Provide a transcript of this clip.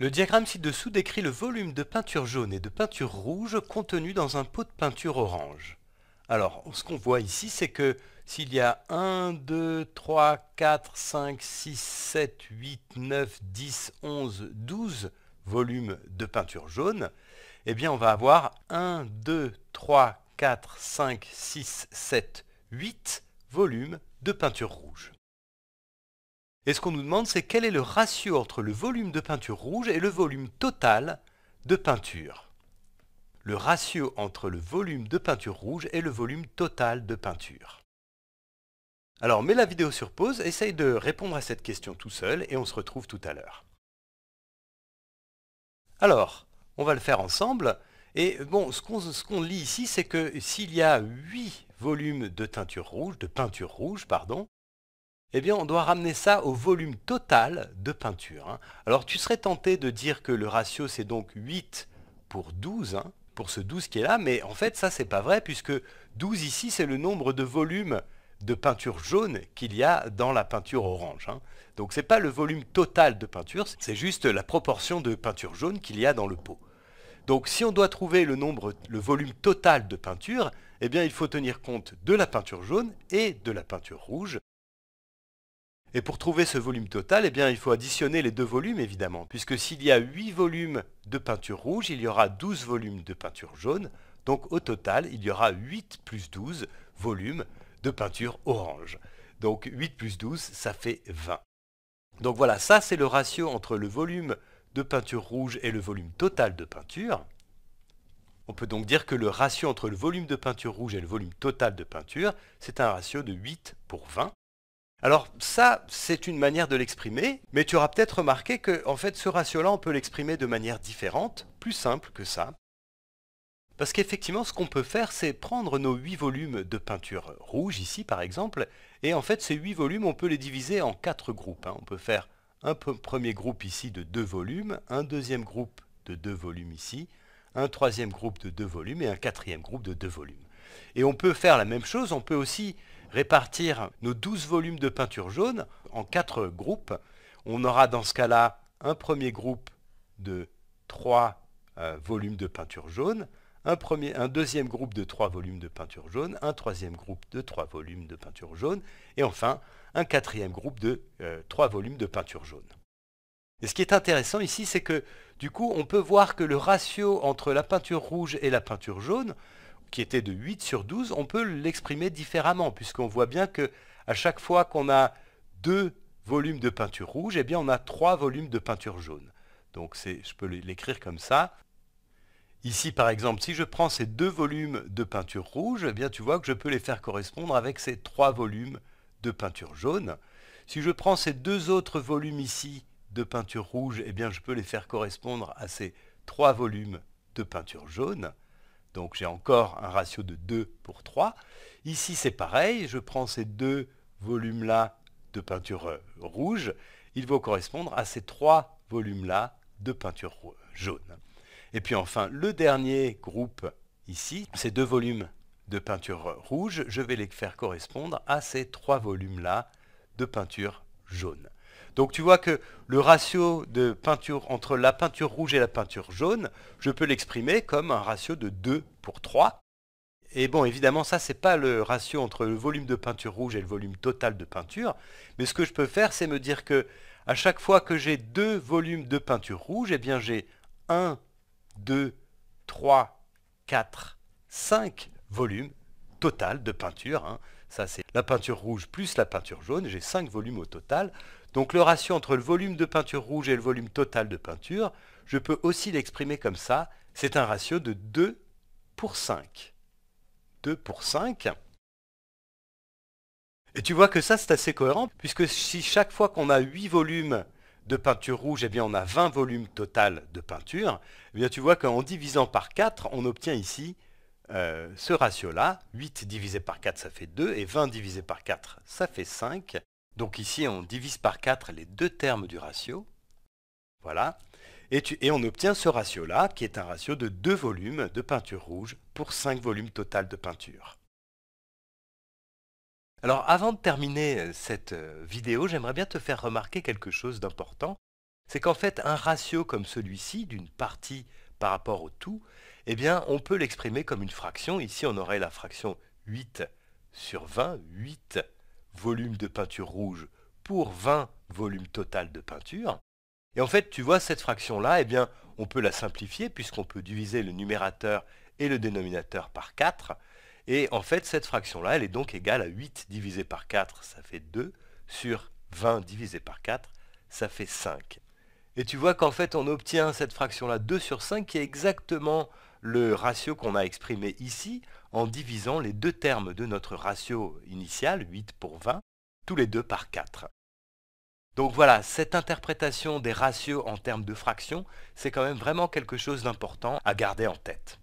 Le diagramme ci-dessous décrit le volume de peinture jaune et de peinture rouge contenu dans un pot de peinture orange. Alors, ce qu'on voit ici, c'est que s'il y a 1, 2, 3, 4, 5, 6, 7, 8, 9, 10, 11, 12 volumes de peinture jaune, eh bien on va avoir 1, 2, 3, 4, 5, 6, 7, 8 volumes de peinture rouge. Et ce qu'on nous demande, c'est quel est le ratio entre le volume de peinture rouge et le volume total de peinture. Le ratio entre le volume de peinture rouge et le volume total de peinture. Alors mets la vidéo sur pause, essaye de répondre à cette question tout seul et on se retrouve tout à l'heure. Alors, on va le faire ensemble. Et bon, ce qu'on lit ici, c'est que s'il y a 8 volumes de teinture rouge, de peinture rouge, pardon, eh bien on doit ramener ça au volume total de peinture. Hein. Alors tu serais tenté de dire que le ratio c'est donc 8 pour 12, hein, pour ce 12 qui est là, mais en fait ça c'est pas vrai puisque 12 ici c'est le nombre de volumes de peinture jaune qu'il y a dans la peinture orange. Hein. Donc, Donc n'est pas le volume total de peinture, c'est juste la proportion de peinture jaune qu'il y a dans le pot. Donc si on doit trouver le nombre, le volume total de peinture, eh bien il faut tenir compte de la peinture jaune et de la peinture rouge. Et pour trouver ce volume total, eh bien, il faut additionner les deux volumes évidemment, puisque s'il y a 8 volumes de peinture rouge, il y aura 12 volumes de peinture jaune, donc au total, il y aura 8 plus 12 volumes de peinture orange. Donc 8 plus 12, ça fait 20. Donc voilà, ça c'est le ratio entre le volume de peinture rouge et le volume total de peinture. On peut donc dire que le ratio entre le volume de peinture rouge et le volume total de peinture, c'est un ratio de 8 pour 20. Alors ça, c'est une manière de l'exprimer, mais tu auras peut-être remarqué que en fait, ce ratio-là, on peut l'exprimer de manière différente, plus simple que ça. Parce qu'effectivement, ce qu'on peut faire, c'est prendre nos 8 volumes de peinture rouge, ici par exemple, et en fait, ces 8 volumes, on peut les diviser en 4 groupes. Hein. On peut faire un premier groupe ici de 2 volumes, un deuxième groupe de 2 volumes ici, un troisième groupe de 2 volumes et un quatrième groupe de 2 volumes. Et on peut faire la même chose, on peut aussi répartir nos 12 volumes de peinture jaune en quatre groupes. On aura dans ce cas-là un premier groupe de 3 euh, volumes de peinture jaune, un, deuxième groupe de 3 volumes de peinture jaune, un troisième groupe de 3 volumes de peinture jaune, et enfin un quatrième groupe de 3 euh, volumes de peinture jaune. Et ce qui est intéressant ici, c'est que du coup, on peut voir que le ratio entre la peinture rouge et la peinture jaune qui était de 8 sur 12, on peut l'exprimer différemment, puisqu'on voit bien que à chaque fois qu'on a deux volumes de peinture rouge, eh bien on a trois volumes de peinture jaune. Donc je peux l'écrire comme ça. Ici, par exemple, si je prends ces deux volumes de peinture rouge, eh bien tu vois que je peux les faire correspondre avec ces trois volumes de peinture jaune. Si je prends ces deux autres volumes ici de peinture rouge, eh bien je peux les faire correspondre à ces trois volumes de peinture jaune. Donc j'ai encore un ratio de 2 pour 3. Ici c'est pareil, je prends ces deux volumes-là de peinture euh, rouge, ils vont correspondre à ces trois volumes-là de peinture euh, jaune. Et puis enfin, le dernier groupe ici, ces deux volumes de peinture euh, rouge, je vais les faire correspondre à ces trois volumes-là de peinture jaune. Donc tu vois que le ratio de peinture entre la peinture rouge et la peinture jaune, je peux l'exprimer comme un ratio de 2 pour 3. Et bon, évidemment, ça, n'est pas le ratio entre le volume de peinture rouge et le volume total de peinture. Mais ce que je peux faire, c'est me dire que à chaque fois que j'ai deux volumes de peinture rouge, eh bien j'ai 1, 2, 3, 4, 5 volumes total de peinture. Hein. Ça, c'est la peinture rouge plus la peinture jaune. J'ai 5 volumes au total. Donc le ratio entre le volume de peinture rouge et le volume total de peinture, je peux aussi l'exprimer comme ça. C'est un ratio de 2 pour 5. 2 pour 5. Et tu vois que ça, c'est assez cohérent, puisque si chaque fois qu'on a 8 volumes de peinture rouge, eh bien on a 20 volumes total de peinture, eh bien tu vois qu'en divisant par 4, on obtient ici euh, ce ratio-là. 8 divisé par 4, ça fait 2, et 20 divisé par 4, ça fait 5. Donc ici, on divise par 4 les deux termes du ratio. Voilà. Et, on obtient ce ratio-là, qui est un ratio de 2 volumes de peinture rouge pour 5 volumes total de peinture. Alors avant de terminer euh, cette euh, vidéo, j'aimerais bien te faire remarquer quelque chose d'important. C'est qu'en fait, un ratio comme celui-ci, d'une partie par rapport au tout, eh bien, on peut l'exprimer comme une fraction. Ici, on aurait la fraction 8 sur 20, 8 volume de peinture rouge pour 20 volumes total de peinture. Et en fait, tu vois, cette fraction-là, et eh bien, on peut la simplifier puisqu'on peut diviser le numérateur et le dénominateur par 4. Et en fait, cette fraction-là, elle est donc égale à 8 divisé par 4, ça fait 2, sur 20 divisé par 4, ça fait 5. Et tu vois qu'en fait, on obtient cette fraction-là 2 sur 5 qui est exactement le ratio qu'on a exprimé ici en divisant les deux termes de notre ratio initial, 8 pour 20, tous les deux par 4. Donc voilà, cette interprétation des ratios en termes de fractions, c'est quand même vraiment quelque chose d'important à garder en tête.